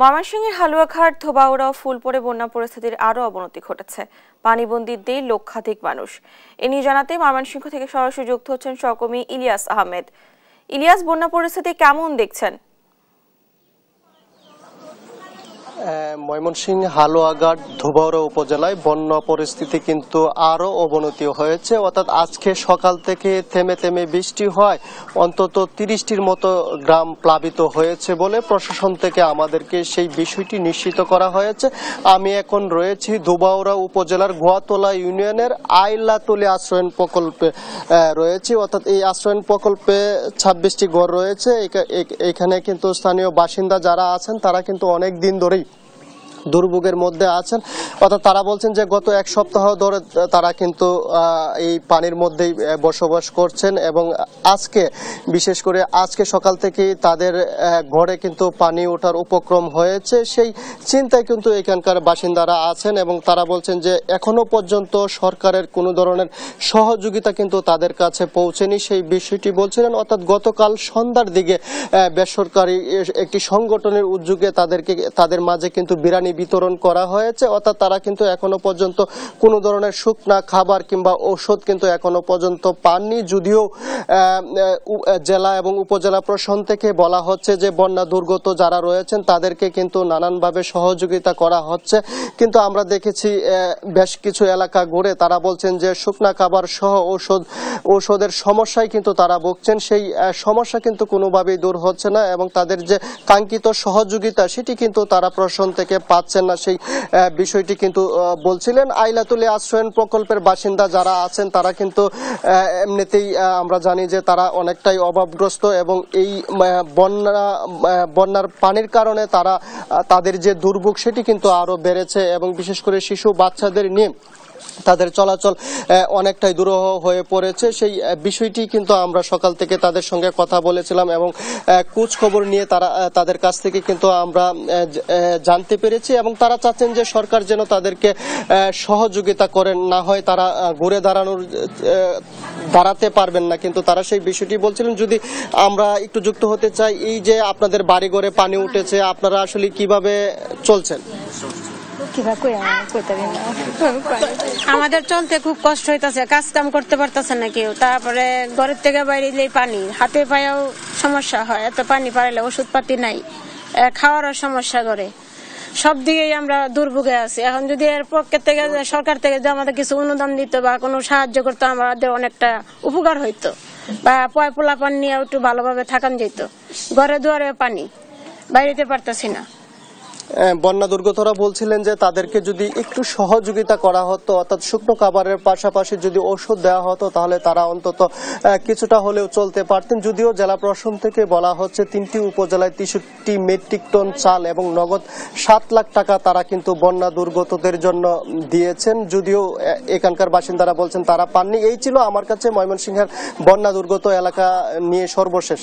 ময়মনসিংহের হালুয়াঘাট ধোবাউড়া ফুলপুরে বন্যা পরিস্থিতির আরও অবনতি ঘটেছে পানিবন্দির দিয়ে লক্ষাধিক মানুষ এ নিয়ে জানাতে ময়মনসিংহ থেকে সরাসরি যুক্ত হচ্ছেন সহকর্মী ইলিয়াস আহমেদ ইলিয়াস বন্যা পরিস্থিতি কেমন দেখছেন ময়মনসিংহ হালুয়াঘাট ধুবরা উপজেলায় বন্যা পরিস্থিতি কিন্তু আরও অবনতি হয়েছে অর্থাৎ আজকে সকাল থেকে থেমে থেমে বৃষ্টি হয় অন্তত তিরিশটির মতো গ্রাম প্লাবিত হয়েছে বলে প্রশাসন থেকে আমাদেরকে সেই বিষয়টি নিশ্চিত করা হয়েছে আমি এখন রয়েছি ধুবাউরা উপজেলার গোয়াতলা ইউনিয়নের আইলাতলি আশ্রয়ন প্রকল্পে রয়েছি অর্থাৎ এই আশ্রয়ন প্রকল্পে ছাব্বিশটি ঘর রয়েছে এখানে কিন্তু স্থানীয় বাসিন্দা যারা আছেন তারা কিন্তু অনেক দিন ধরেই দুর্ভোগের মধ্যে আছেন অর্থাৎ তারা বলছেন যে গত এক সপ্তাহ ধরে তারা কিন্তু এই পানির মধ্যেই বসবাস করছেন এবং আজকে বিশেষ করে আজকে সকাল থেকে তাদের ঘরে কিন্তু পানি ওঠার উপক্রম হয়েছে সেই চিন্তায় কিন্তু এখানকার বাসিন্দারা আছেন এবং তারা বলছেন যে এখনো পর্যন্ত সরকারের কোনো ধরনের সহযোগিতা কিন্তু তাদের কাছে পৌঁছেনি সেই বিষয়টি বলছিলেন অর্থাৎ গতকাল সন্ধ্যার দিকে বেসরকারি একটি সংগঠনের উদ্যোগে তাদেরকে তাদের মাঝে কিন্তু বিরানি বিতরণ করা হয়েছে অর্থাৎ তারা কিন্তু এখনো পর্যন্ত কোনো ধরনের শুকনা খাবার কিংবা ওষুধ কিন্তু এখনো পর্যন্ত পাননি যদিও জেলা এবং উপজেলা প্রশাসন থেকে বলা হচ্ছে যে বন্যা দুর্গত যারা রয়েছেন তাদেরকে কিন্তু নানানভাবে সহযোগিতা করা হচ্ছে কিন্তু আমরা দেখেছি বেশ কিছু এলাকা ঘুরে তারা বলছেন যে শুকনা খাবার সহ ঔষধ ঔষধের সমস্যায় কিন্তু তারা ভুগছেন সেই সমস্যা কিন্তু কোনোভাবেই দূর হচ্ছে না এবং তাদের যে কাঙ্ক্ষিত সহযোগিতা সেটি কিন্তু তারা প্রশাসন থেকে পাচ্ছে পাচ্ছেন না সেই বিষয়টি কিন্তু বলছিলেন আইলাতুলি আশ্রয়ন প্রকল্পের বাসিন্দা যারা আছেন তারা কিন্তু এমনিতেই আমরা জানি যে তারা অনেকটাই অভাবগ্রস্ত এবং এই বন্যা বন্যার পানির কারণে তারা তাদের যে দুর্ভোগ সেটি কিন্তু আরও বেড়েছে এবং বিশেষ করে শিশু বাচ্চাদের নিয়ে তাদের চলাচল অনেকটাই দুরূহ হয়ে পড়েছে সেই বিষয়টি কিন্তু আমরা সকাল থেকে তাদের সঙ্গে কথা বলেছিলাম এবং কুচ খবর নিয়ে তারা তাদের কাছ থেকে কিন্তু আমরা জানতে পেরেছি এবং তারা চাচ্ছেন যে সরকার যেন তাদেরকে সহযোগিতা করেন না হয় তারা ঘুরে দাঁড়ানোর দাঁড়াতে পারবেন না কিন্তু তারা সেই বিষয়টি বলছিলেন যদি আমরা একটু যুক্ত হতে চাই এই যে আপনাদের বাড়িঘরে পানি উঠেছে আপনারা আসলে কিভাবে চলছেন আমাদের চলতে খুব কষ্ট হইতাছে কাজ কাম করতে পারতেছে না কেউ তারপরে ঘরের থেকে বাইরে পানি হাতে পায়েও সমস্যা হয় এত পানি ওষুধ ওষুধপাতি নাই খাওয়ারও সমস্যা করে সব দিকেই আমরা দুর্ভোগে আছি এখন যদি এর পক্ষে থেকে সরকার থেকে যদি আমাদের কিছু অনুদান দিত বা কোনো সাহায্য করতো আমাদের অনেকটা উপকার হইতো বা পয় পোলা পান নিয়ে একটু ভালোভাবে থাকান যেত ঘরে দুয়ারে পানি বাইরেতে পারতেছি না বন্যা দুর্গতরা বলছিলেন যে তাদেরকে যদি একটু সহযোগিতা করা হতো অর্থাৎ শুকনো খাবারের পাশাপাশি যদি ওষুধ দেওয়া হতো তাহলে তারা অন্তত কিছুটা হলেও চলতে পারতেন যদিও জেলা প্রশাসন থেকে বলা হচ্ছে তিনটি উপজেলায় তেষট্টি মেট্রিক টন চাল এবং নগদ সাত লাখ টাকা তারা কিন্তু বন্যা দুর্গতদের জন্য দিয়েছেন যদিও এখানকার বাসিন্দারা বলছেন তারা পাননি এই ছিল আমার কাছে ময়মনসিংহের বন্যা দুর্গত এলাকা নিয়ে সর্বশেষ